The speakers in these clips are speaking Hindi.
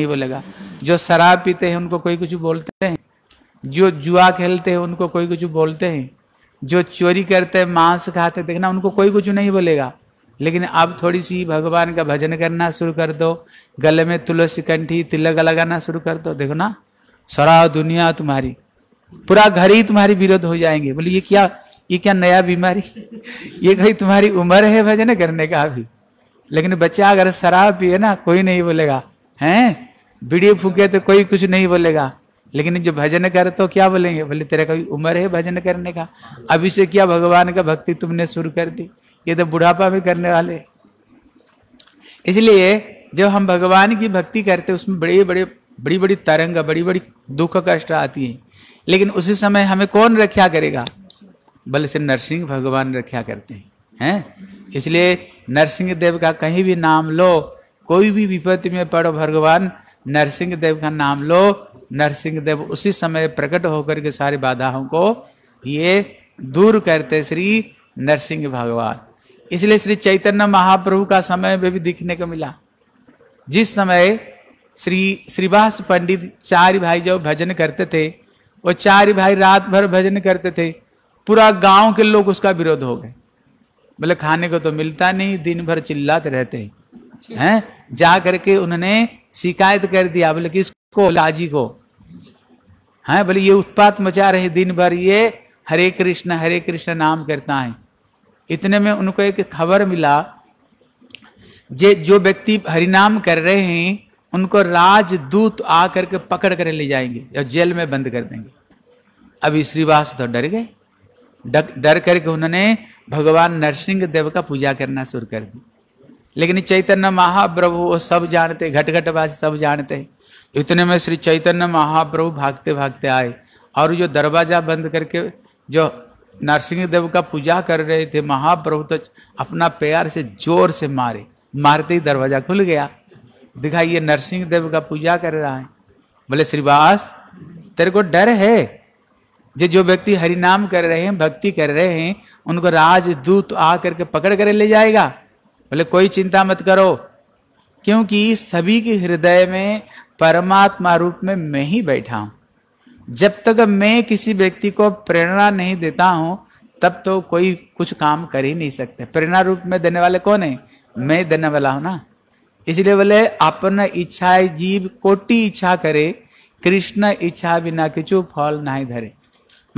नहीं बोलेगा जो शराब पीते हैं उनको कोई कुछ बोलते हैं जो जुआ खेलते हैं उनको कोई कुछ बोलते हैं जो चोरी करते हैं मांस खाते देखना उनको कोई कुछ नहीं बोलेगा लेकिन अब थोड़ी सी भगवान का भजन करना शुरू कर दो गले में तुलसी कंठी तिलक लगाना शुरू कर दो देखो ना सरा दुनिया तुम्हारी पूरा घर ही तुम्हारी विरोध हो जाएंगे बोले ये क्या ये क्या नया बीमारी ये कहीं तुम्हारी उम्र है भजन करने का अभी लेकिन बच्चा अगर शराब पिए ना कोई नहीं बोलेगा हैं बीड़ी फूके तो कोई कुछ नहीं बोलेगा लेकिन जो भजन कर तो क्या बोलेंगे बोले तेरा कोई उम्र है भजन करने का अभी से क्या भगवान का भक्ति तुमने शुरू कर दी ये तो बुढ़ापा में करने वाले इसलिए जब हम भगवान की भक्ति करते उसमें बड़े बड़े बड़ी बड़ी तरंग बड़ी बड़ी दुख कष्ट आती है लेकिन उसी समय हमें कौन रक्षा करेगा बल से नरसिंह भगवान रक्षा करते हैं हैं इसलिए नरसिंह देव का कहीं भी नाम लो कोई भी विपत्ति में पड़ो भगवान नरसिंह देव का नाम लो नरसिंह देव उसी समय प्रकट होकर के सारी बाधाओं को ये दूर करते श्री नरसिंह भगवान इसलिए श्री चैतन्य महाप्रभु का समय में भी दिखने को मिला जिस समय श्री श्रीवास पंडित चार भाई जो भजन करते थे वो चार भाई रात भर भजन करते थे पूरा गांव के लोग उसका विरोध हो गए बोले खाने को तो मिलता नहीं दिन भर चिल्लाते रहते हैं हैं जा करके उन्होंने शिकायत कर दिया बोले किसको लाजी को हैं बोले ये उत्पात मचा रहे दिन भर ये हरे कृष्ण हरे कृष्ण नाम करता है इतने में उनको एक खबर मिला जे जो व्यक्ति हरिनाम कर रहे हैं उनको राजदूत आ करके पकड़ कर ले जाएंगे और जेल में बंद कर देंगे अभी श्रीवास तो डर गए डर करके उन्होंने भगवान नरसिंह देव का पूजा करना शुरू कर दी लेकिन चैतन्य महाप्रभु वो सब जानते घटघटवासी सब जानते इतने में श्री चैतन्य महाप्रभु भागते भागते आए और जो दरवाजा बंद करके जो नरसिंह देव का पूजा कर रहे थे महाप्रभु तो अपना प्यार से जोर से मारे मारते ही दरवाजा खुल गया दिखा ये नरसिंह देव का पूजा कर रहा है बोले श्रीवास तेरे को डर है जो जो व्यक्ति हरिनाम कर रहे हैं भक्ति कर रहे हैं उनको राजदूत आ करके पकड़ कर ले जाएगा बोले कोई चिंता मत करो क्योंकि सभी के हृदय में परमात्मा रूप में मैं ही बैठा हूं जब तक मैं किसी व्यक्ति को प्रेरणा नहीं देता हूं तब तो कोई कुछ काम कर ही नहीं सकते प्रेरणा रूप में देने वाले कौन है मैं देने वाला हूं ना इसलिए बोले अपन इच्छा जीव कोटि इच्छा करे कृष्ण इच्छा बिना किचू फल नहीं धरे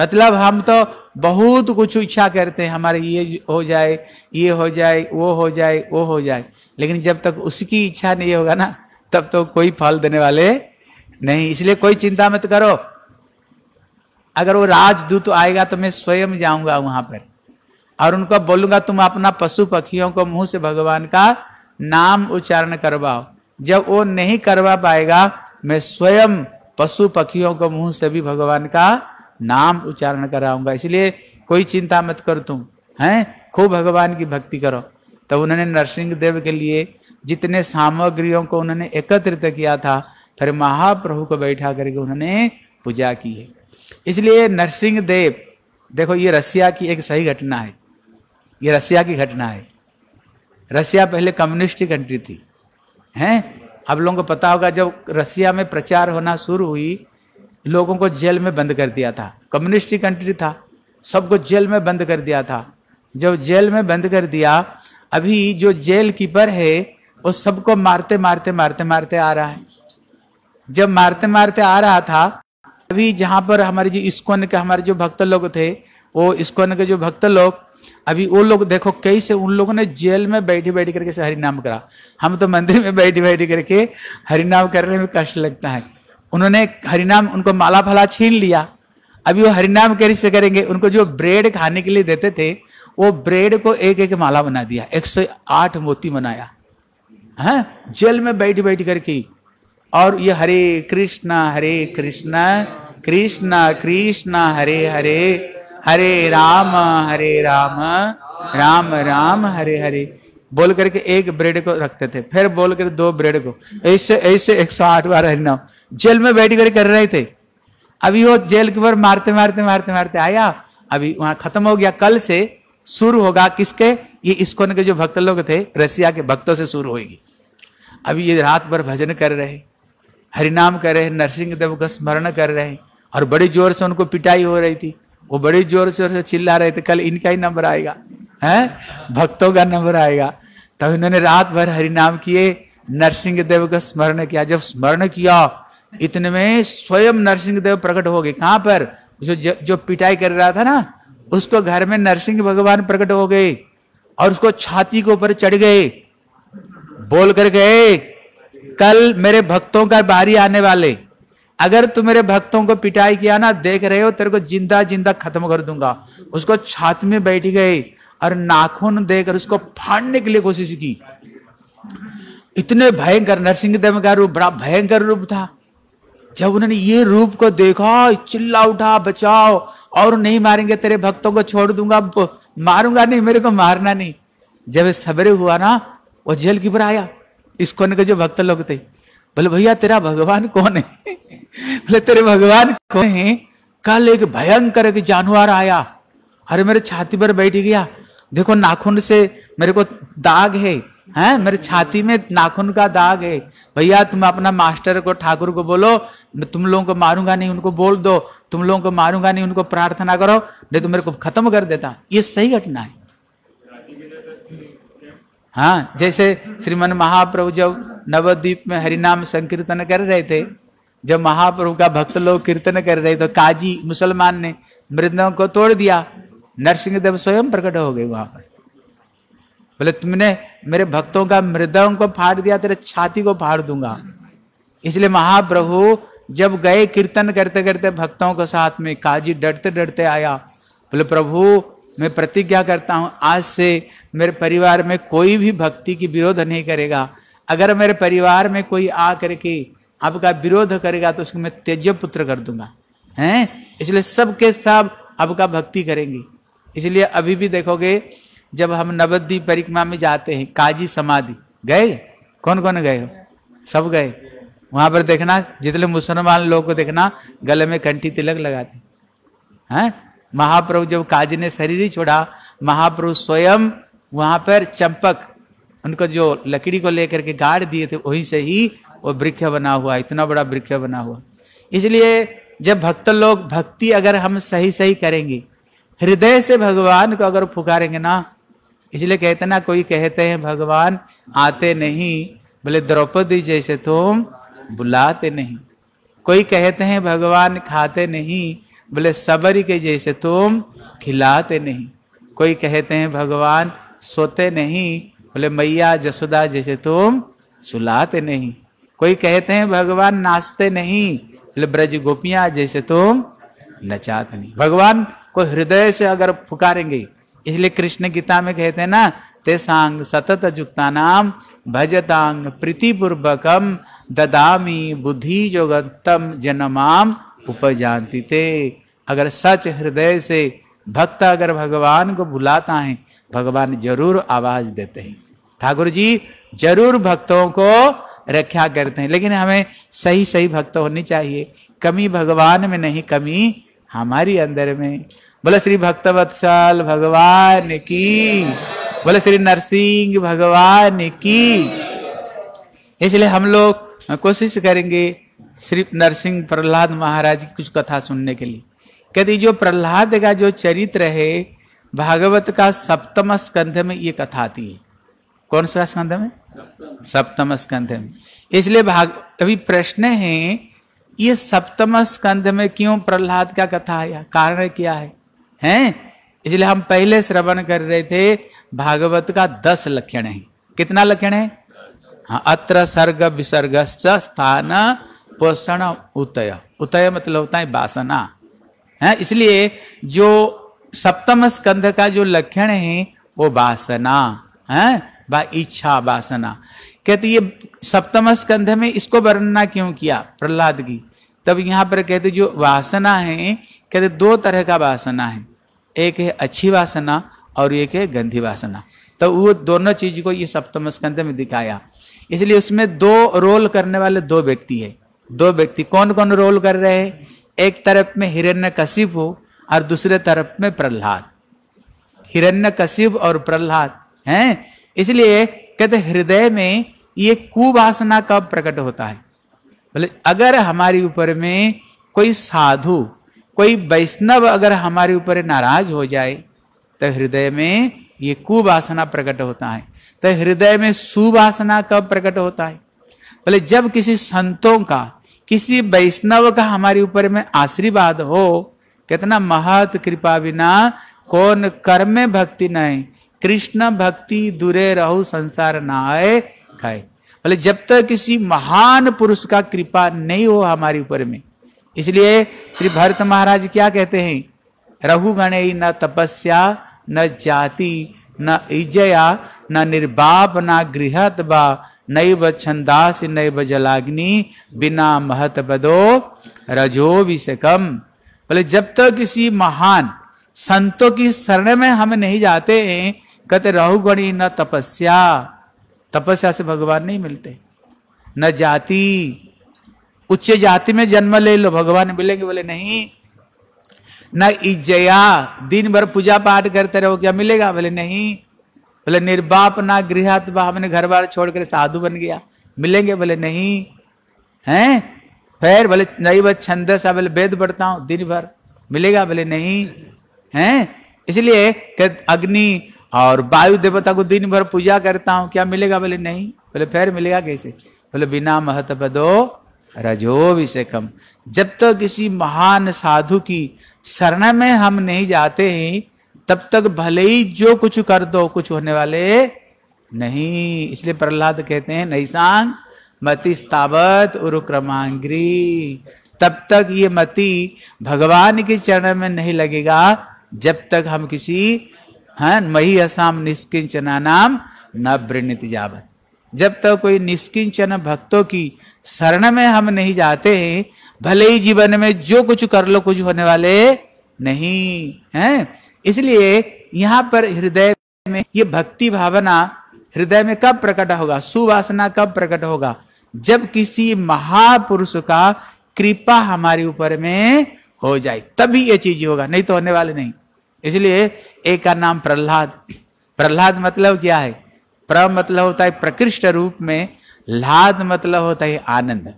मतलब हम तो बहुत कुछ इच्छा करते हैं हमारे ये हो जाए ये हो जाए वो हो जाए वो हो जाए लेकिन जब तक उसकी इच्छा नहीं होगा ना तब तो कोई फल देने वाले नहीं इसलिए कोई चिंता मत करो अगर वो राजदूत आएगा तो मैं स्वयं जाऊंगा वहां पर और उनको बोलूंगा तुम अपना पशु पक्षियों को मुंह से भगवान का नाम उच्चारण करवाओ जब वो नहीं करवा पाएगा मैं स्वयं पशु पक्षियों को मुंह से भी भगवान का नाम उच्चारण कराऊंगा इसलिए कोई चिंता मत कर तुम हैं खूब भगवान की भक्ति करो तो उन्होंने नरसिंह देव के लिए जितने सामग्रियों को उन्होंने एकत्रित किया था फिर महाप्रभु को बैठा करके उन्होंने पूजा की है इसलिए नरसिंह देव देखो ये रसिया की एक सही घटना है ये रसिया की घटना है रसिया पहले कम्युनिस्ट कंट्री थी हैं आप लोगों को पता होगा जब रसिया में प्रचार होना शुरू हुई लोगों को जेल में बंद कर दिया था कम्युनिस्ट कंट्री था सबको जेल में बंद कर दिया था जब जेल में बंद कर दिया अभी जो जेल कीपर है वो सबको मारते मारते मारते मारते आ रहा है जब मारते मारते आ रहा था अभी जहां पर हमारे जो इस्कोन के हमारे जो भक्त लोग थे वो इस्कोन के जो भक्त लोग अभी वो लोग देखो कैसे उन लोगों ने जेल में बैठी बैठी करके से हरिनाम करा हम तो मंदिर में बैठी बैठी करके हरिनाम करने में कष्ट लगता है उन्होंने हरिनाम उनको माला फला छीन लिया अभी वो हरिनाम कैसे करेंगे उनको जो ब्रेड खाने के लिए देते थे वो ब्रेड को एक एक माला बना दिया 108 मोती बनाया है हाँ? जेल में बैठ बैठ करके और ये हरे कृष्णा हरे कृष्णा कृष्णा कृष्णा हरे हरे हरे राम हरे राम राम राम हरे हरे बोल करके एक ब्रेड को रखते थे फिर बोल कर दो ब्रेड को ऐसे ऐसे एक सौ आठ बार हरिनाम जेल में बैठ कर कर रहे थे अभी वो जेल के ऊपर मारते मारते मारते मारते आया अभी वहां खत्म हो गया कल से शुरू होगा किसके ये इसको के जो भक्त लोग थे रसिया के भक्तों से शुरू होगी अभी ये रात भर भजन कर रहे हरिनाम कर रहे नरसिंह देव का स्मरण कर रहे और बड़े जोर से उनको पिटाई हो रही थी वो बड़े जोर जोर से चिल्ला रहे थे कल इनका ही नंबर आएगा है भक्तों का नंबर आएगा तब इन्होंने रात भर नाम किए नरसिंह देव का स्मरण किया जब स्मरण किया इतने में स्वयं नरसिंह देव प्रकट हो गए कहां पर जो जो पिटाई कर रहा था ना उसको घर में नरसिंह भगवान प्रकट हो गए और उसको छाती के ऊपर चढ़ गए बोल कर गए कल मेरे भक्तों का बारी आने वाले अगर तू मेरे भक्तों को पिटाई किया ना देख रहे हो तेरे को जिंदा जिंदा खत्म कर दूंगा उसको छाती में बैठ गए और नाखून देकर उसको फाड़ने के लिए कोशिश की इतने भयंकर नरसिंह देव का रूप बड़ा भयंकर रूप था जब उन्होंने ये रूप को देखा चिल्ला उठा बचाओ और नहीं मारेंगे तेरे भक्तों को छोड़ दूंगा मारूंगा नहीं मेरे को मारना नहीं जब सबरे हुआ ना वो जेल की पर आया इसको ने जो भक्त लोग थे बोले भैया तेरा भगवान कौन है बोले तेरे भगवान कौन है कल एक भयंकर एक जानवर आया अरे मेरे छाती पर बैठ गया देखो नाखून से मेरे को दाग है हैं मेरे छाती में नाखून का दाग है भैया तुम अपना मास्टर को ठाकुर को बोलो तुम लोगों को मारूंगा नहीं उनको बोल दो तुम लोगों को मारूंगा नहीं उनको प्रार्थना करो नहीं तो मेरे को खत्म कर देता ये सही घटना है हाँ जैसे श्रीमन महाप्रभु जब नवद्वीप में हरिनाम संकीर्तन कर रहे थे जब महाप्रभु का भक्त लोग कीर्तन कर रहे थे तो काजी मुसलमान ने मृदंग को तोड़ दिया नरसिंहदेव स्वयं प्रकट हो गए वहां पर बोले तुमने मेरे भक्तों का मृदंग को फाड़ दिया तेरे छाती को फाड़ दूंगा इसलिए महाप्रभु जब गए कीर्तन करते करते भक्तों के साथ में काजी डरते डरते आया बोले प्रभु मैं प्रतिज्ञा करता हूं आज से मेरे परिवार में कोई भी भक्ति की विरोध नहीं करेगा अगर मेरे परिवार में कोई आ करके आपका विरोध करेगा तो उसको मैं तेज पुत्र कर दूंगा है इसलिए सबके सब आपका भक्ति करेंगे इसलिए अभी भी देखोगे जब हम नवद्वीप परिक्रमा में जाते हैं काजी समाधि गए कौन कौन गए हो सब गए वहां पर देखना जितने मुसलमान लोग को देखना गले में कंठी तिलक लगाते हैं हाँ? महाप्रभु जब काजी ने शरीर ही छोड़ा महाप्रभु स्वयं वहां पर चंपक उनको जो लकड़ी को लेकर के गाड़ दिए थे वहीं से ही वो वृक्ष बना हुआ इतना बड़ा वृक्ष बना हुआ इसलिए जब भक्त लोग भक्ति अगर हम सही सही करेंगे हृदय से भगवान को अगर पुकारेंगे ना इसलिए कहते ना कोई कहते हैं भगवान आते नहीं बोले द्रौपदी जैसे तुम बुलाते नहीं कोई कहते हैं भगवान खाते नहीं बोले सबरी के जैसे तुम खिलाते नहीं कोई कहते हैं भगवान सोते नहीं बोले मैया जसोदा जैसे तुम सुलाते नहीं कोई कहते हैं भगवान नाचते नहीं बोले ब्रज गोपियां जैसे तुम नचाते नहीं भगवान को हृदय से अगर पुकारेंगे इसलिए कृष्ण गीता में कहते हैं ना तेसांग सतत जुक्ता नाम भजतांग प्रीतिपूर्वकम ददामी बुद्धि जोगतम जनमाम उपजानती थे अगर सच हृदय से भक्त अगर भगवान को बुलाता है भगवान जरूर आवाज देते हैं ठाकुर जी जरूर भक्तों को रक्षा करते हैं लेकिन हमें सही सही भक्त होनी चाहिए कमी भगवान में नहीं कमी हमारी अंदर में बोले श्री वत्सल भगवान की बोले श्री नरसिंह भगवान की इसलिए हम लोग कोशिश करेंगे श्री नरसिंह प्रहलाद महाराज की कुछ कथा सुनने के लिए कहते जो प्रहलाद का जो चरित्र है भागवत का सप्तम स्कंध में ये कथा आती है कौन सा स्कंध में सप्तम स्कंध में इसलिए भाग अभी प्रश्न है ये सप्तम स्कंध में क्यों प्रहलाद का कथा आया कारण क्या है हैं इसलिए हम पहले श्रवण कर रहे थे भागवत का दस लक्षण है कितना लक्षण है हाँ अत्र सर्ग विसर्ग स्थान पोषण उतय उतय मतलब होता है वासना है हाँ, इसलिए जो सप्तम स्कंध का जो लक्षण है वो वासना है हाँ, बा इच्छा वासना कहते ये सप्तम स्कंध में इसको वर्णना क्यों किया प्रहलाद की तब यहाँ पर कहते जो वासना है कहते दो तरह का वासना है एक है अच्छी वासना और एक है गंधी वासना तो वो दोनों चीज को ये सप्तम स्कंध में दिखाया इसलिए उसमें दो रोल करने वाले दो व्यक्ति है दो व्यक्ति कौन कौन रोल कर रहे हैं एक तरफ में हिरण्य कशिप हो और दूसरे तरफ में प्रहलाद हिरण्य कशिप और प्रहलाद हैं इसलिए कहते हृदय में ये कुवासना कब प्रकट होता है बोले अगर हमारे ऊपर में कोई साधु कोई वैष्णव अगर हमारे ऊपर नाराज हो जाए तो हृदय में ये कुवासना प्रकट होता है तो हृदय में सुवासना कब प्रकट होता है बोले जब किसी संतों का किसी वैष्णव का हमारे ऊपर में आशीर्वाद हो कितना महत कृपा बिना कौन कर्म में भक्ति नहीं कृष्ण भक्ति दूरे रहो संसार ना आए खाए बोले जब तक किसी महान पुरुष का कृपा नहीं हो हमारे ऊपर में इसलिए श्री भरत महाराज क्या कहते हैं रहु गणे न तपस्या न जाति न इजया न निर्बाप न गृहत बा नैव छंदास नई जलाग्नि बिना महत बदो रजो विषकम बोले जब तक तो किसी महान संतों की शरण में हम नहीं जाते हैं कहते राहुगणी न तपस्या तपस्या से भगवान नहीं मिलते न जाति उच्च जाति में जन्म ले लो भगवान मिलेंगे बोले नहीं न इजया दिन भर पूजा पाठ करते रहो क्या मिलेगा बोले नहीं बोले निर्बाप ना गृहत बाप घर बार छोड़कर साधु बन गया मिलेंगे बोले नहीं हैं फिर बोले नहीं बस छंद सा बोले वेद पढ़ता हूं दिन भर मिलेगा बोले नहीं हैं इसलिए अग्नि और वायु देवता को दिन भर पूजा करता हूं क्या मिलेगा बोले नहीं बोले फिर मिलेगा कैसे बोले बिना रजो रजोभिषेकम जब तक तो किसी महान साधु की शरण में हम नहीं जाते हैं तब तक भले ही जो कुछ कर दो कुछ होने वाले नहीं इसलिए प्रहलाद कहते हैं सांग मति स्थावत उमांग्री तब तक ये मति भगवान के चरण में नहीं लगेगा जब तक हम किसी हैं मही असाम निष्किंचना नाम न वृणित जावत जब तक तो कोई निष्किंचन भक्तों की शरण में हम नहीं जाते हैं भले ही जीवन में जो कुछ कर लो कुछ होने वाले नहीं हैं इसलिए यहाँ पर हृदय में ये भक्ति भावना हृदय में कब प्रकट होगा सुवासना कब प्रकट होगा जब किसी महापुरुष का कृपा हमारे ऊपर में हो जाए तभी ये चीज होगा नहीं तो होने वाले नहीं इसलिए एक का नाम प्रहलाद प्रहलाद मतलब क्या है प्र मतलब होता है प्रकृष्ट रूप में लाद मतलब होता है आनंद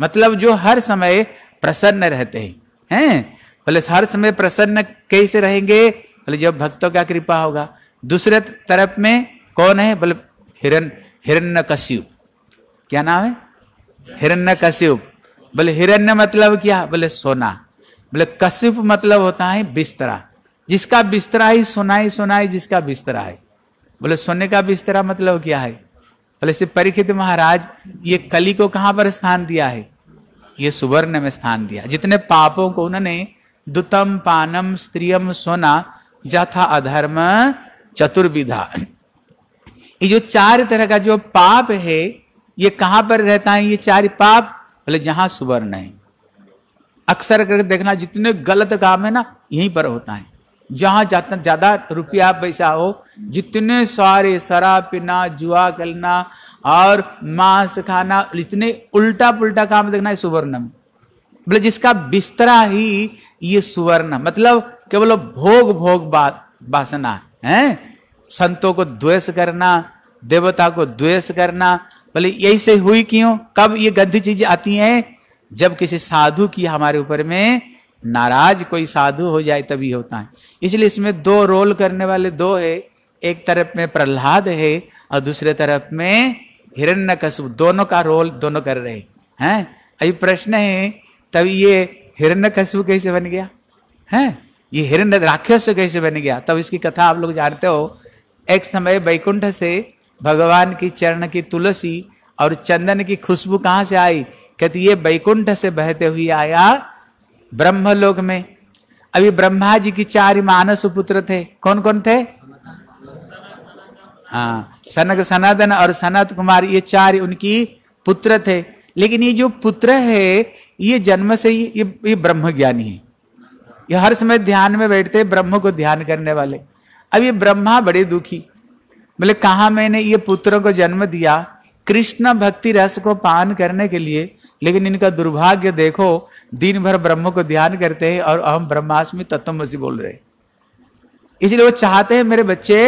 मतलब जो हर समय प्रसन्न रहते हैं हैं बोले हर समय प्रसन्न कैसे रहेंगे बोले जब भक्तों का कृपा होगा दूसरे तरफ में कौन है बोले हिरण हिरण्य कश्यप क्या नाम है हिरण्य कश्यप बोले हिरण्य मतलब क्या बोले सोना बोले कश्यप मतलब होता है बिस्तरा जिसका बिस्तरा ही सुनाई सुनाई जिसका बिस्तरा है बोले सोने का बिस्तरा मतलब क्या है बोले से परीक्षित महाराज ये कली को कहाँ पर स्थान दिया है ये सुवर्ण में स्थान दिया जितने पापों को उन्होंने दुतम पानम स्त्रियम सोना जथा अधर्म चतुर्विधा ये जो चार तरह का जो पाप है ये कहां पर रहता है ये चार पाप बोले जहां सुवर्ण है अक्सर करके देखना जितने गलत काम है ना यहीं पर होता है जहां जाता ज़्यादा रुपया पैसा हो जितने सारे शराब पीना जुआ करना और मांस खाना इतने उल्टा पुल्टा काम देखना है सुवर्ण में बोले जिसका बिस्तरा ही ये सुवर्ण मतलब केवल भोग भोग बासना है संतों को द्वेष करना देवता को द्वेष करना बोले यही से हुई क्यों कब ये गंदी चीजें आती हैं जब किसी साधु की हमारे ऊपर में नाराज कोई साधु हो जाए तभी होता है इसलिए इसमें दो रोल करने वाले दो है एक तरफ में प्रहलाद है और दूसरे तरफ में हिरण्य दोनों का रोल दोनों कर रहे हैं अभी प्रश्न है तब ये हिरण्य कैसे बन गया है ये हिरण्य राक्षस कैसे बन गया तब इसकी कथा आप लोग जानते हो एक समय बैकुंठ से भगवान की चरण की तुलसी और चंदन की खुशबू कहाँ से आई कहती ये बैकुंठ से बहते हुए आया ब्रह्मलोक में अभी ब्रह्मा जी की चार मानस पुत्र थे कौन कौन थे हाँ सनक सनातन और सनत कुमार ये चार उनकी पुत्र थे लेकिन ये जो पुत्र है ये जन्म से ही ये, ये ब्रह्म ज्ञानी है ये हर समय ध्यान में बैठते ब्रह्म को ध्यान करने वाले अब ये ब्रह्मा बड़े दुखी बोले कहा मैंने ये पुत्र को जन्म दिया कृष्ण भक्ति रस को पान करने के लिए लेकिन इनका दुर्भाग्य देखो दिन भर ब्रह्म को ध्यान करते हैं और अहम ब्रह्मास्मि तत्वमसी बोल रहे इसलिए वो चाहते हैं मेरे बच्चे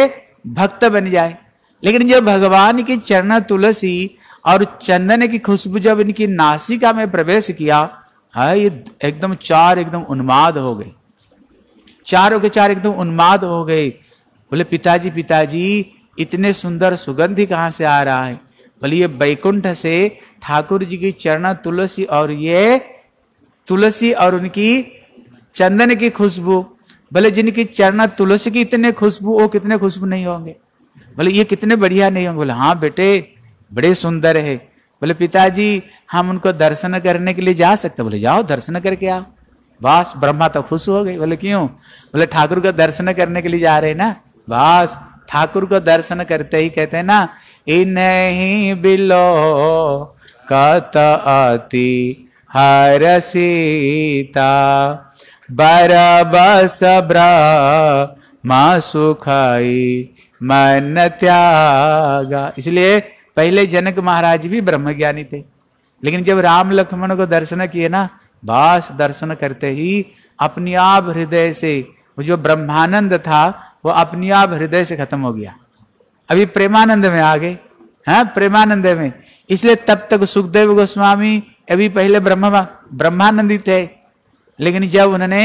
भक्त बन जाए लेकिन जब भगवान की चरण तुलसी और चंदन की खुशबू जब इनकी नासिका में प्रवेश किया है ये एकदम चार एकदम उन्माद हो गए चारों के चार एकदम उन्माद हो गए बोले पिताजी पिताजी इतने सुंदर सुगंधी कहां से आ रहा है बोलिए बैकुंठ से ठाकुर जी की चरण तुलसी और ये तुलसी और उनकी चंदन की खुशबू बोले जिनकी चरण तुलसी की इतने खुशबू वो कितने खुशबू नहीं होंगे बोले ये कितने बढ़िया नहीं होंगे बोले हाँ बेटे बड़े सुंदर है बोले पिताजी हम उनको दर्शन करने के लिए जा सकते बोले जाओ दर्शन करके आओ बस ब्रह्मा तो खुश हो गए बोले क्यों बोले ठाकुर का दर्शन करने के लिए जा रहे ना बस ठाकुर को दर्शन करते ही कहते हैं ना इन्हें बिलो कत अति हर सीता बर बस सुखाई मन त्यागा इसलिए पहले जनक महाराज भी ब्रह्मज्ञानी थे लेकिन जब राम लक्ष्मण को दर्शन किए ना बास दर्शन करते ही अपने आप हृदय से वो जो ब्रह्मानंद था वो अपने आप हृदय से खत्म हो गया अभी प्रेमानंद में आ गए हाँ प्रेमानंद में इसलिए तब तक सुखदेव गोस्वामी अभी पहले ब्रह्मा ब्रह्मानंदी थे लेकिन जब उन्होंने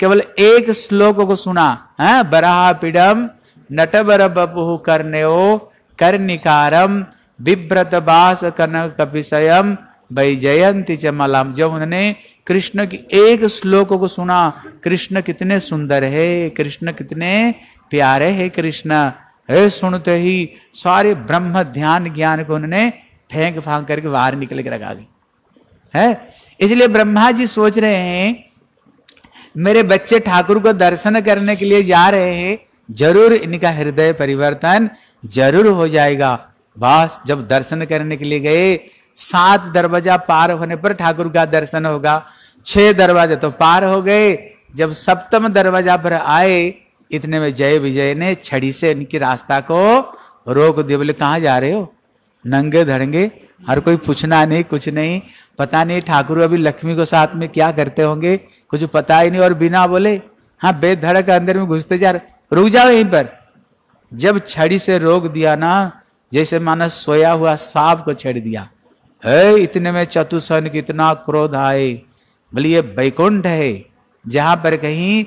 केवल एक श्लोक को सुना है हाँ, बराह पीडम नटबर बपु करने कर्णिकारम विभ्रत बास कन कपिशयम भाई जयंती चमलाम जब उन्होंने कृष्ण की एक श्लोक को सुना कृष्ण कितने सुंदर है कृष्ण कितने प्यारे है कृष्ण है सुनते ही सारे ब्रह्म ध्यान ज्ञान को उन्होंने फेंक फांक करके बाहर निकल के लगा दी है इसलिए ब्रह्मा जी सोच रहे हैं मेरे बच्चे ठाकुर को दर्शन करने के लिए जा रहे हैं जरूर इनका हृदय परिवर्तन जरूर हो जाएगा बस जब दर्शन करने के लिए गए सात दरवाजा पार होने पर ठाकुर का दर्शन होगा छह दरवाजे तो पार हो गए जब सप्तम दरवाजा पर आए इतने में जय विजय ने छड़ी से इनकी रास्ता को रोक दिया बोले कहाँ जा रहे हो नंगे धड़ंगे हर कोई पूछना नहीं कुछ नहीं पता नहीं ठाकुर अभी लक्ष्मी को साथ में क्या करते होंगे कुछ पता ही नहीं और बिना बोले हाँ बेधड़क अंदर में घुसते जा रहे रुक जाओ यहीं पर जब छड़ी से रोक दिया ना जैसे मानो सोया हुआ सांप को छेड़ दिया है इतने में चतुसन कितना क्रोध आए बोले ये बैकुंठ है जहां पर कहीं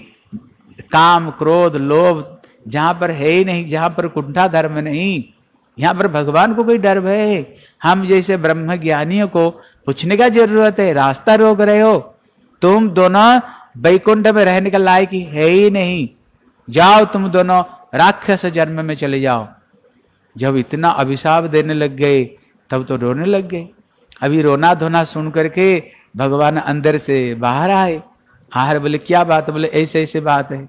काम क्रोध लोभ जहां पर है ही नहीं जहां पर कुंठा धर्म नहीं यहां पर भगवान को कोई डर है हम जैसे ब्रह्म ज्ञानियों को पूछने का जरूरत है रास्ता रोक रहे हो तुम दोनों बैकुंठ में रहने का लायक है ही नहीं जाओ तुम दोनों राक्षस जन्म में चले जाओ जब इतना अभिशाप देने लग गए तब तो रोने लग गए अभी रोना धोना सुन करके भगवान अंदर से बाहर आए आहार बोले क्या बात है बोले ऐसे ऐसे बात है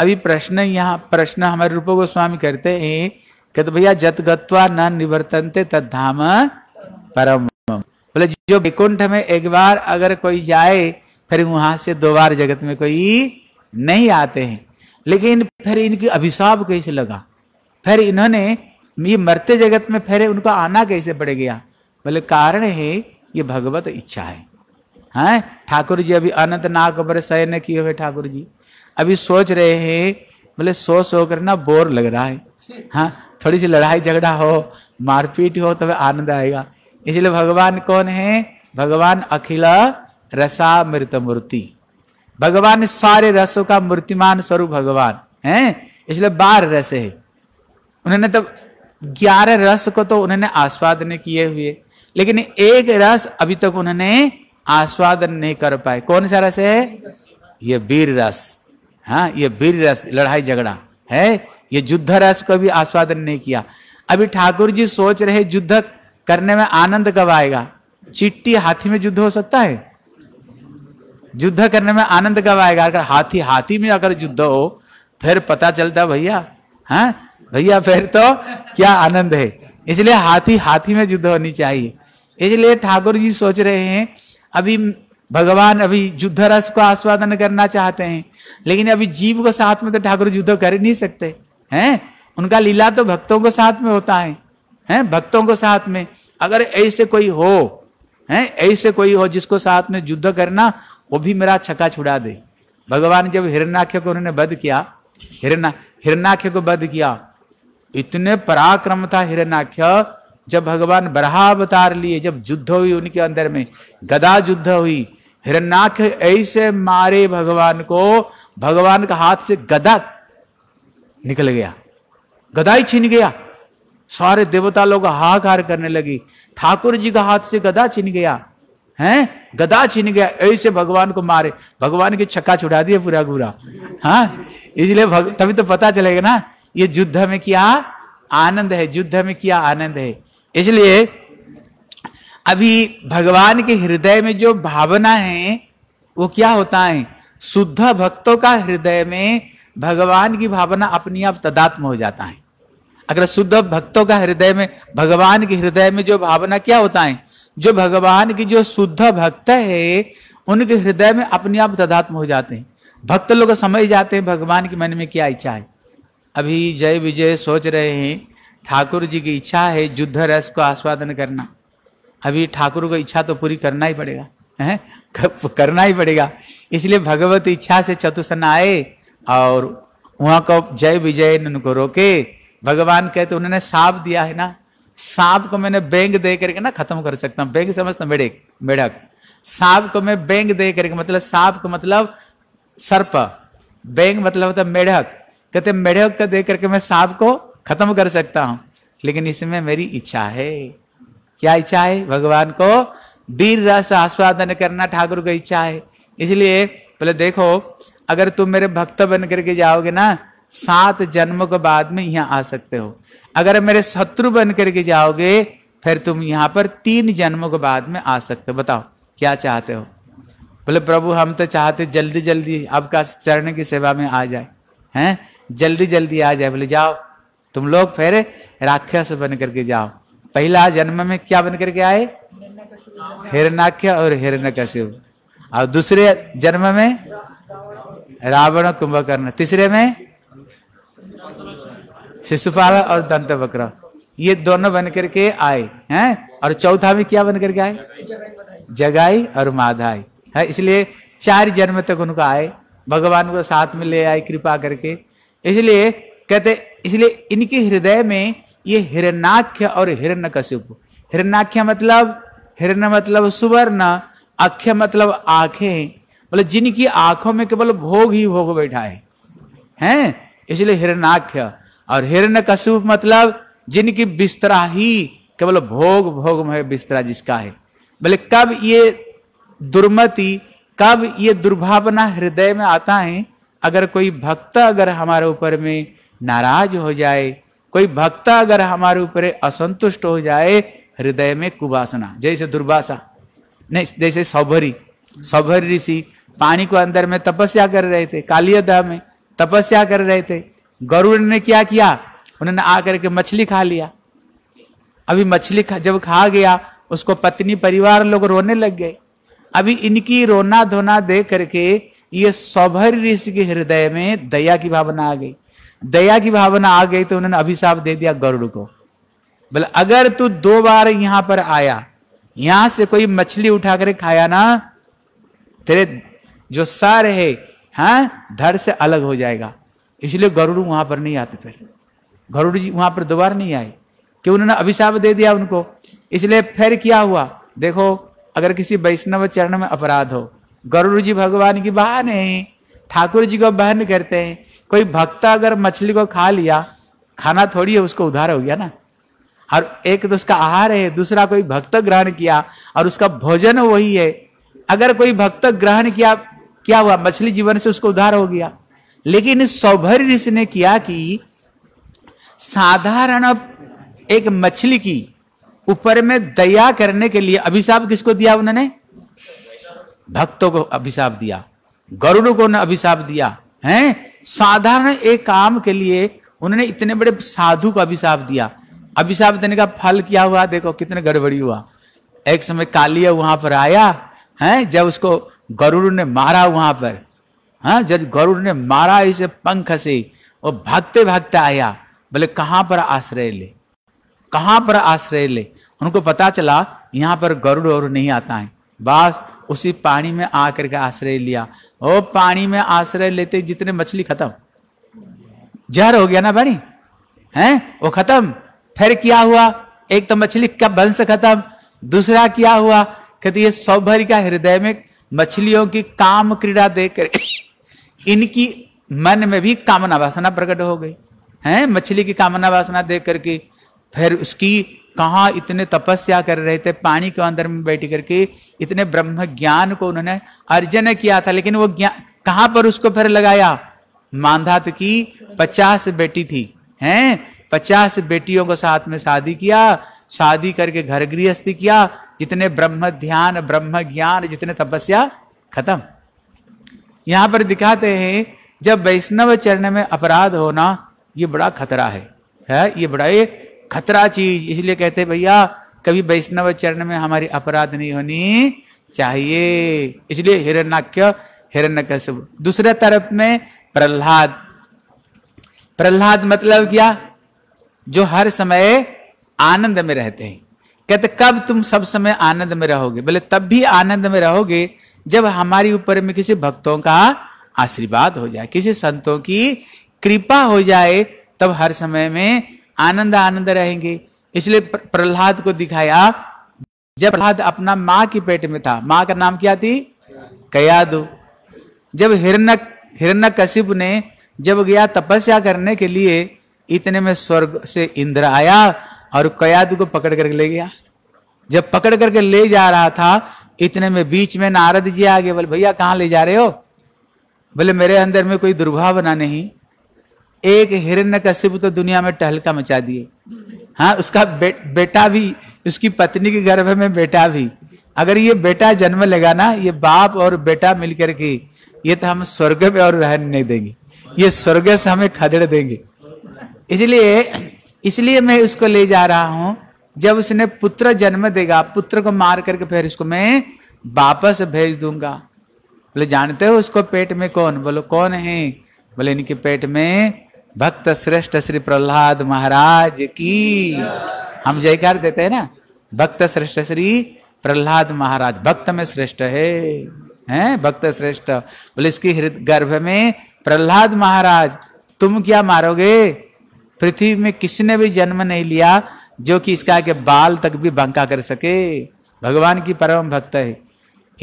अभी प्रश्न यहाँ प्रश्न हमारे रूप गोस्वामी करते हैं कहते तो भैया जत गत्वा न निवर्तनते तद धाम परम बोले जो वैकुंठ में एक बार अगर कोई जाए फिर वहां से दो बार जगत में कोई नहीं आते हैं लेकिन फिर इनकी अभिशाप कैसे लगा फिर इन्होंने ये मरते जगत में फिर उनका आना कैसे पड़ गया बोले कारण है ये भगवत इच्छा है हैं ठाकुर जी अभी अनंत नाग पर शयन किए हुए ठाकुर जी अभी सोच रहे हैं बोले सो सो कर ना बोर लग रहा है हाँ थोड़ी सी लड़ाई झगड़ा हो मारपीट हो तब आनंद आएगा इसलिए भगवान कौन है भगवान अखिल मृत मूर्ति भगवान सारे रसों का मूर्तिमान स्वरूप भगवान है इसलिए बार रस है उन्होंने तो ग्यारह रस को तो उन्होंने आस्वादन किए हुए लेकिन एक रस अभी तक उन्होंने आस्वादन नहीं कर पाए कौन सा रस है ये वीर रस हाँ ये वीर रस लड़ाई झगड़ा है ये युद्ध रस को भी आस्वादन नहीं किया अभी ठाकुर जी सोच रहे युद्ध करने में आनंद कब आएगा चिट्टी हाथी में युद्ध हो सकता है युद्ध करने में आनंद कब आएगा अगर हाथी हाथी में अगर युद्ध हो फिर पता चलता भैया है हाँ? भैया फिर तो क्या आनंद है इसलिए हाथी हाथी में युद्ध होनी चाहिए इसलिए ठाकुर जी सोच रहे हैं अभी भगवान अभी युद्ध रस को आस्वादन करना चाहते हैं लेकिन अभी जीव को साथ में तो ठाकुर युद्ध कर ही नहीं सकते हैं उनका लीला तो भक्तों को साथ में होता है हैं भक्तों को साथ में अगर ऐसे कोई हो हैं ऐसे कोई हो जिसको साथ में युद्ध करना वो भी मेरा छक्का छुड़ा दे भगवान जब हिरणाख्य को उन्होंने बध किया हिरना हिरणाख्य को बध किया इतने पराक्रम था हिरणाख्य जब भगवान बरहा अवतार लिए जब युद्ध हुई उनके अंदर में गदा युद्ध हुई हिरण्नाथ ऐसे मारे भगवान को भगवान का हाथ से गदा निकल गया गदा ही छिन गया सारे देवता लोग हाहाकार करने लगी ठाकुर जी का हाथ से गदा छिन गया हैं गदा छिन गया ऐसे भगवान को मारे भगवान की छक्का छुड़ा दिया पूरा पूरा हाँ इसलिए तभी तो पता चलेगा ना ये युद्ध में क्या आनंद है युद्ध में क्या आनंद है इसलिए अभी भगवान के हृदय में जो भावना है वो क्या होता है शुद्ध भक्तों का हृदय में भगवान की भावना अपनी आप तदात्म हो जाता है अगर शुद्ध भक्तों का हृदय में भगवान के हृदय में जो भावना क्या होता है जो भगवान की जो शुद्ध भक्त है उनके हृदय में अपने आप तदात्म हो जाते हैं भक्त लोग समझ जाते हैं भगवान के मन में क्या इच्छा है अभी जय विजय सोच रहे हैं ठाकुर जी की इच्छा है युद्ध रस को आस्वादन करना अभी ठाकुर को इच्छा तो पूरी करना ही पड़ेगा है करना ही पड़ेगा इसलिए भगवत इच्छा से चतुसन आए और वहां को जय विजय उनको रोके भगवान कहते तो उन्होंने साप दिया है ना सांप को मैंने बैंक दे करके ना खत्म कर सकता हूँ बैंक समझता मेढक मेढक सांप को मैं बैंग दे करके मतलब सांप को मतलब सर्प बैंग मतलब होता मेढक कहते मेढक का दे करके मैं सांप को खत्म कर सकता हूं लेकिन इसमें मेरी इच्छा है क्या इच्छा है भगवान को वीर रस आस्वादन करना ठाकुर की इच्छा है इसलिए बोले देखो अगर तुम मेरे भक्त बन करके जाओगे ना सात जन्म के बाद में यहाँ आ सकते हो अगर मेरे शत्रु बन करके जाओगे फिर तुम यहाँ पर तीन जन्मों के बाद में आ सकते हो बताओ क्या चाहते हो बोले प्रभु हम तो चाहते जल्दी जल्दी आपका चरण की सेवा में आ जाए हैं जल्दी जल्दी आ जाए बोले जाओ तुम लोग फिर राक्षस बन करके जाओ पहला जन्म में क्या बन करके आए हिरणाख्य और हिरण हिरण्यकशिव और दूसरे जन्म में रावण कुंभकर्ण तीसरे में शिशुपाल और दंत वक्र ये दोनों बन करके आए हैं और चौथा में क्या बन करके आए जगाई और माधाई है हाँ, इसलिए चार जन्म तक उनको आए भगवान को साथ में ले आए कृपा करके इसलिए कहते इसलिए इनके हृदय में ये हिरणाख्य और हिरण्य कश्यप हिरणाख्य मतलब हिरण्य मतलब सुवर्ण अख्य मतलब आंखें मतलब जिनकी आंखों में केवल भोग ही भोग बैठा है हैं इसलिए हिरणाख्य और हिरण्य कश्यप मतलब जिनकी बिस्तरा ही केवल भोग भोग में बिस्तरा जिसका है बोले कब ये दुर्मति कब ये दुर्भावना हृदय में आता है अगर कोई भक्त अगर हमारे ऊपर में नाराज हो जाए कोई भक्त अगर हमारे ऊपर असंतुष्ट हो जाए हृदय में कुबासना जैसे दुर्वासा नहीं जैसे सौभरी सौभरी ऋषि पानी को अंदर में तपस्या कर रहे थे कालियदा में तपस्या कर रहे थे गरुड़ ने क्या किया उन्होंने आकर के मछली खा लिया अभी मछली खा, जब खा गया उसको पत्नी परिवार लोग रोने लग गए अभी इनकी रोना धोना देख करके ये सौभर ऋषि के हृदय में दया की भावना आ गई दया की भावना आ गई तो उन्होंने अभिशाप दे दिया गरुड़ को बोले अगर तू दो बार यहां पर आया यहां से कोई मछली उठा कर खाया ना तेरे जो सार है हाँ धड़ से अलग हो जाएगा इसलिए गरुड़ वहां पर नहीं आते फिर गरुड़ जी वहां पर दोबारा नहीं आए कि उन्होंने अभिशाप दे दिया उनको इसलिए फिर क्या हुआ देखो अगर किसी वैष्णव चरण में अपराध हो गरुड़ जी भगवान की बहन है ठाकुर जी को बहन करते हैं कोई भक्त अगर मछली को खा लिया खाना थोड़ी है उसको उधार हो गया ना और एक तो उसका आहार है दूसरा कोई भक्त ग्रहण किया और उसका भोजन वही है अगर कोई भक्त ग्रहण किया क्या हुआ मछली जीवन से उसको उधार हो गया लेकिन सौभर ऋषि ने किया कि साधारण एक मछली की ऊपर में दया करने के लिए अभिशाप किसको दिया उन्होंने भक्तों को अभिशाप दिया गरुड़ को अभिशाप दिया हैं साधारण एक काम के लिए उन्होंने इतने बड़े साधु को अभिशाप दिया अभिशाप देने का फल क्या हुआ देखो कितने गड़बड़ी हुआ एक समय कालिया वहां पर आया है जब उसको गरुड़ ने मारा वहां पर हाँ जब गरुड़ ने मारा इसे पंख से वो भागते भागते आया बोले कहां पर आश्रय ले कहां पर आश्रय ले उनको पता चला यहां पर गरुड़ और नहीं आता है बस उसी पानी में आकर के आश्रय लिया ओ पानी में आश्रय लेते जितने मछली खत्म जहर हो गया ना पानी हैं वो खत्म फिर क्या हुआ एक तो मछली का वंश खत्म दूसरा क्या हुआ कहते ये सौभर का हृदय में मछलियों की काम क्रीड़ा देकर इनकी मन में भी कामना वासना प्रकट हो गई है मछली की कामना वासना देख करके फिर उसकी कहाँ इतने तपस्या कर रहे थे पानी के अंदर में बैठ करके इतने ब्रह्म ज्ञान को उन्होंने अर्जन किया था लेकिन वो ज्ञान कहाँ पर उसको फिर लगाया मांधात की पचास बेटी थी हैं पचास बेटियों को साथ में शादी किया शादी करके घर गृहस्थी किया जितने ब्रह्म ध्यान ब्रह्म ज्ञान जितने तपस्या खत्म यहां पर दिखाते हैं जब वैष्णव चरण में अपराध होना ये बड़ा खतरा है है ये बड़ा ये खतरा चीज इसलिए कहते भैया कभी वैष्णव चरण में हमारी अपराध नहीं होनी चाहिए इसलिए हिरण्य कश्यप दूसरे तरफ में प्रहलाद प्रहलाद मतलब क्या जो हर समय आनंद में रहते हैं कहते कब तुम सब समय आनंद में रहोगे बोले तब भी आनंद में रहोगे जब हमारे ऊपर में किसी भक्तों का आशीर्वाद हो जाए किसी संतों की कृपा हो जाए तब हर समय में आनंद आनंद रहेंगे इसलिए प्रहलाद को दिखाया जब प्रहलाद अपना माँ के पेट में था माँ का नाम क्या थी कयादु जब हिरणक हिरणक कशिप ने जब गया तपस्या करने के लिए इतने में स्वर्ग से इंद्र आया और कयादु को पकड़ करके ले गया जब पकड़ करके ले जा रहा था इतने में बीच में नारद जी आ गए बोले भैया कहाँ ले जा रहे हो बोले मेरे अंदर में कोई दुर्भावना नहीं एक हिरण्य कश्यप तो दुनिया में टहलका मचा दिए हाँ उसका बे, बेटा भी उसकी पत्नी के गर्भ में बेटा भी अगर ये बेटा जन्म लेगा ना ये बाप और बेटा मिलकर के ये तो हम स्वर्ग में और रहने नहीं देंगे ये स्वर्ग से हमें खदड़ देंगे इसलिए इसलिए मैं उसको ले जा रहा हूं जब उसने पुत्र जन्म देगा पुत्र को मार करके फिर उसको मैं वापस भेज दूंगा बोले जानते हो उसको पेट में कौन बोलो कौन है बोले इनके पेट में भक्त श्रेष्ठ श्री प्रहलाद महाराज की हम जयकार देते हैं ना भक्त श्रेष्ठ श्री प्रहलाद महाराज भक्त में श्रेष्ठ है हैं भक्त श्रेष्ठ बोले इसकी हृदय गर्भ में प्रहलाद महाराज तुम क्या मारोगे पृथ्वी में किसी ने भी जन्म नहीं लिया जो कि इसका के बाल तक भी बंका कर सके भगवान की परम भक्त है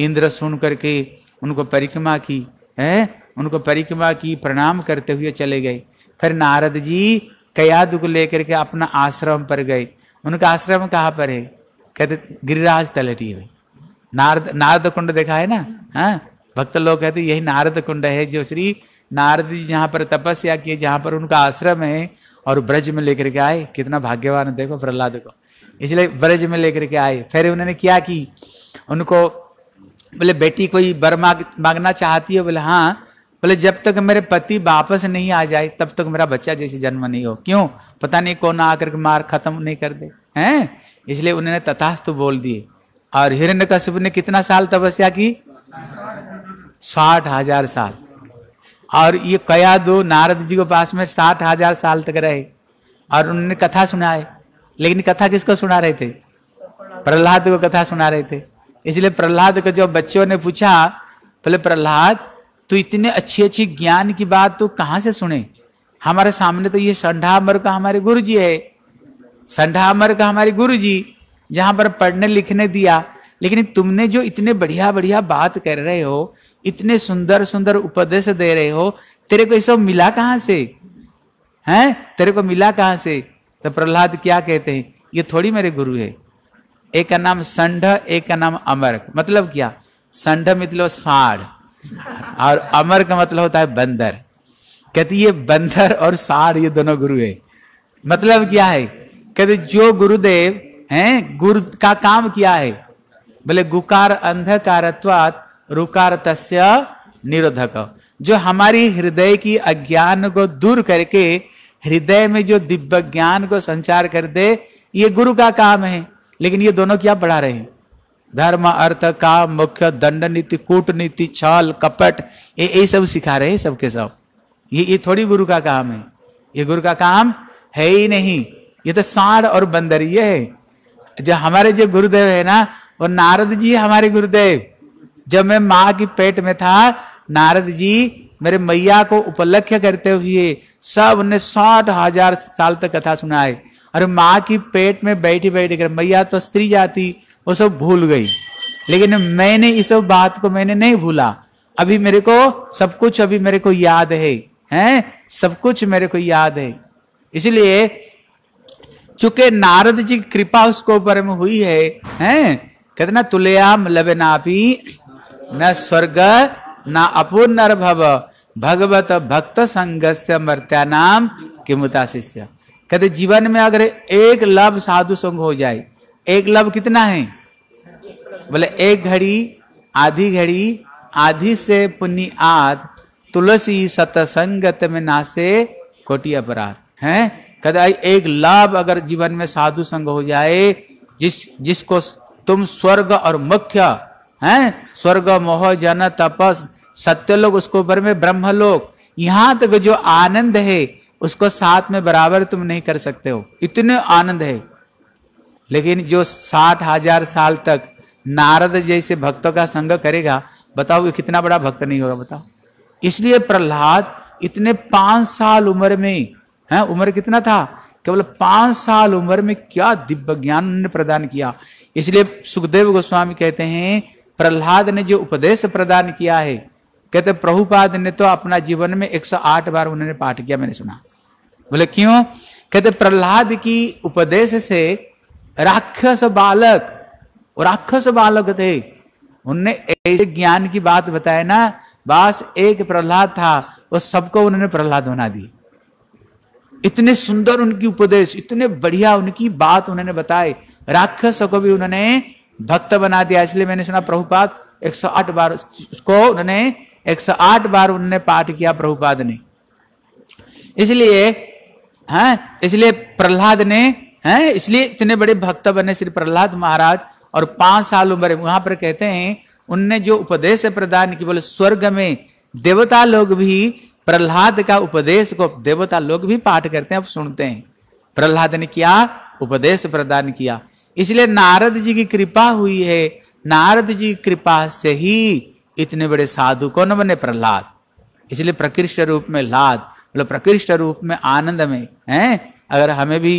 इंद्र सुन करके उनको परिक्रमा की है उनको परिक्रमा की प्रणाम करते हुए चले गए फिर नारद जी कयादु को लेकर के अपना आश्रम पर गए उनका आश्रम कहाँ पर है कहते गिरिराज तलटी हुई नारद नारद कुंड देखा है ना हाँ भक्त लोग कहते यही नारद कुंड है जो श्री नारद जी जहाँ पर तपस्या किए जहाँ पर उनका आश्रम है और ब्रज में लेकर के आए कितना भाग्यवान है देखो प्रहलाद को इसलिए ब्रज में लेकर के आए फिर उन्होंने क्या की उनको बोले बेटी कोई बर मांगना चाहती है बोले हाँ बोले जब तक मेरे पति वापस नहीं आ जाए तब तक मेरा बच्चा जैसे जन्म नहीं हो क्यों पता नहीं कौन आकर के मार खत्म नहीं कर दे हैं इसलिए उन्होंने तथास्तु बोल दिए और हिरण्य कश्यप ने कितना साल तपस्या की साठ हजार साल और ये कया दो नारद जी के पास में साठ हजार साल तक रहे और उन्होंने कथा सुनाए लेकिन कथा किसको सुना रहे थे प्रहलाद को कथा सुना रहे थे इसलिए प्रहलाद को जब बच्चों ने पूछा बोले प्रहलाद तो इतने अच्छी अच्छी ज्ञान की बात तो कहां से सुने हमारे सामने तो ये अमर का हमारे गुरु जी है अमर का हमारे गुरु जी जहां पर पढ़ने लिखने दिया लेकिन तुमने जो इतने बढ़िया बढ़िया बात कर रहे हो इतने सुंदर सुंदर उपदेश दे रहे हो तेरे को ये सब मिला कहां से हैं तेरे को मिला कहाँ से तो प्रहलाद क्या कहते हैं ये थोड़ी मेरे गुरु है एक का नाम संढ एक का नाम अमर मतलब क्या संढ मतलब साढ़ और अमर का मतलब होता है बंदर कहते ये बंदर और सार ये दोनों गुरु है मतलब क्या है कहते जो गुरुदेव हैं गुरु का काम क्या है बोले गुकार अंधकार रुकार तस्य निरोधक जो हमारी हृदय की अज्ञान को दूर करके हृदय में जो दिव्य ज्ञान को संचार कर दे ये गुरु का काम है लेकिन ये दोनों क्या पढ़ा रहे हैं धर्म अर्थ काम मुख्य दंड नीति कूटनीति छल कपट ये ये सब सिखा रहे हैं सबके सब ये ये थोड़ी गुरु का काम है ये गुरु का काम है ही नहीं ये तो साढ़ और बंदरीय है जो हमारे जो गुरुदेव है ना वो नारद जी हमारे गुरुदेव जब मैं माँ की पेट में था नारद जी मेरे मैया को उपलक्ष्य करते हुए सब ने साठ हजार साल तक कथा सुनाए और माँ की पेट में बैठी बैठी कर मैया तो स्त्री जाती वो सब भूल गई लेकिन मैंने इस सब बात को मैंने नहीं भूला अभी मेरे को सब कुछ अभी मेरे को याद है हैं सब कुछ मेरे को याद है इसलिए चूंकि नारद जी की कृपा उसको ऊपर में हुई है हैं कहते ना तुलयाम लबनापी न स्वर्ग न अपूर्ण भव भगवत भक्त मर्त्या नाम किमुता शिष्य कहते जीवन में अगर एक लव साधु संग हो जाए एक लव कितना है बोले एक घड़ी आधी घड़ी आधी से पुण्य आद तुलसी सतसंगत में नासे कोटि अपराध है कद एक लाभ अगर जीवन में साधु संग हो जाए जिस जिसको तुम स्वर्ग और मुख्य है स्वर्ग मोह जन तपस सत्यलोक उसको ऊपर में ब्रह्मलोक यहाँ तक जो आनंद है उसको साथ में बराबर तुम नहीं कर सकते हो इतने आनंद है लेकिन जो साठ हजार साल तक नारद जैसे भक्तों का संग करेगा बताओ ये कितना बड़ा भक्त नहीं होगा बताओ इसलिए प्रहलाद इतने पांच साल उम्र में है उम्र कितना था केवल पांच साल उम्र में क्या दिव्य ज्ञान ने प्रदान किया इसलिए सुखदेव गोस्वामी कहते हैं प्रहलाद ने जो उपदेश प्रदान किया है कहते प्रभुपाद ने तो अपना जीवन में 108 बार उन्होंने पाठ किया मैंने सुना बोले क्यों कहते प्रहलाद की उपदेश से राक्षस बालक राक्षस बालक थे उनने ऐसे ज्ञान की बात बताया ना बस एक प्रहलाद था वो सबको उन्होंने प्रहलाद बना दी इतने सुंदर उनकी उपदेश इतने बढ़िया उनकी बात उन्होंने बताई राक्षस को भी उन्होंने भक्त बना दिया इसलिए मैंने सुना प्रभुपाद 108 बार उसको उन्होंने 108 बार उन्होंने पाठ किया प्रभुपाद ने इसलिए हाँ इसलिए प्रहलाद ने हैं इसलिए इतने बड़े भक्त बने श्री प्रहलाद महाराज और पांच साल उम्र वहां पर कहते हैं उनने जो उपदेश प्रदान की बोले स्वर्ग में देवता लोग भी प्रहलाद का उपदेश को देवता लोग भी पाठ करते हैं अब सुनते हैं प्रहलाद ने क्या उपदेश प्रदान किया इसलिए नारद जी की कृपा हुई है नारद जी की कृपा से ही इतने बड़े साधु कौन बने प्रहलाद इसलिए प्रकृष्ट रूप में लाद मतलब प्रकृष्ट रूप में आनंद में है अगर हमें भी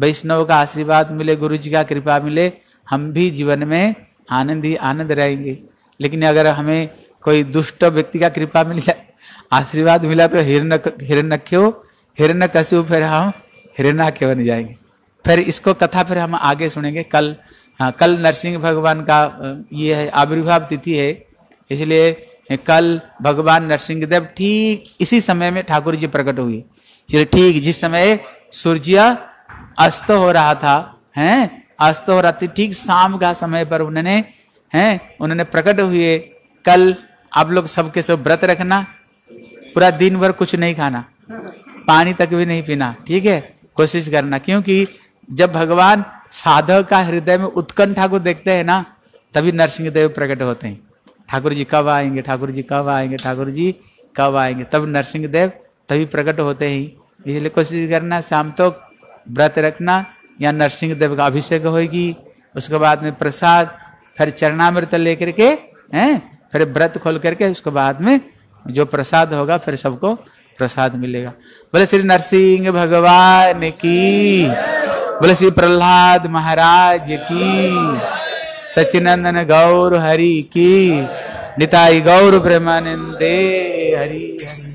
वैष्णव का आशीर्वाद मिले गुरु जी का कृपा मिले हम भी जीवन में आनंद ही आनंद रहेंगे लेकिन अगर हमें कोई दुष्ट व्यक्ति का कृपा मिल जाए आशीर्वाद मिला तो हिरण हिरण्य क्यों हिरण्य कश्यु फिर हम हिरणा के बन जाएंगे फिर इसको कथा फिर हम आगे सुनेंगे कल हाँ कल नरसिंह भगवान का ये है आविर्भाव तिथि है इसलिए कल भगवान नरसिंह देव ठीक इसी समय में ठाकुर जी प्रकट हुए ठीक जिस समय सूर्य अस्त हो रहा था हैं अस्त हो रहा था ठीक शाम का समय पर उन्होंने हैं उन्होंने प्रकट हुए कल आप लोग सबके सब व्रत रखना पूरा दिन भर कुछ नहीं खाना पानी तक भी नहीं पीना ठीक है कोशिश करना क्योंकि जब भगवान साधक का हृदय में उत्कंठा को देखते हैं ना तभी नरसिंह देव प्रकट होते हैं ठाकुर जी कब आएंगे ठाकुर जी कब आएंगे ठाकुर जी कब आएंगे तब नरसिंह देव तभी प्रकट होते हैं इसलिए कोशिश करना शाम तक तो व्रत रखना या नरसिंह देव का अभिषेक होगी उसके बाद में प्रसाद फिर चरणामृत लेकर के हैं फिर व्रत खोल करके उसके बाद में जो प्रसाद होगा फिर सबको प्रसाद मिलेगा बोले श्री नरसिंह भगवान की बोले श्री प्रहलाद महाराज की सचिनंदन गौर हरि की निताई गौर प्रेमानंदे हरि हरि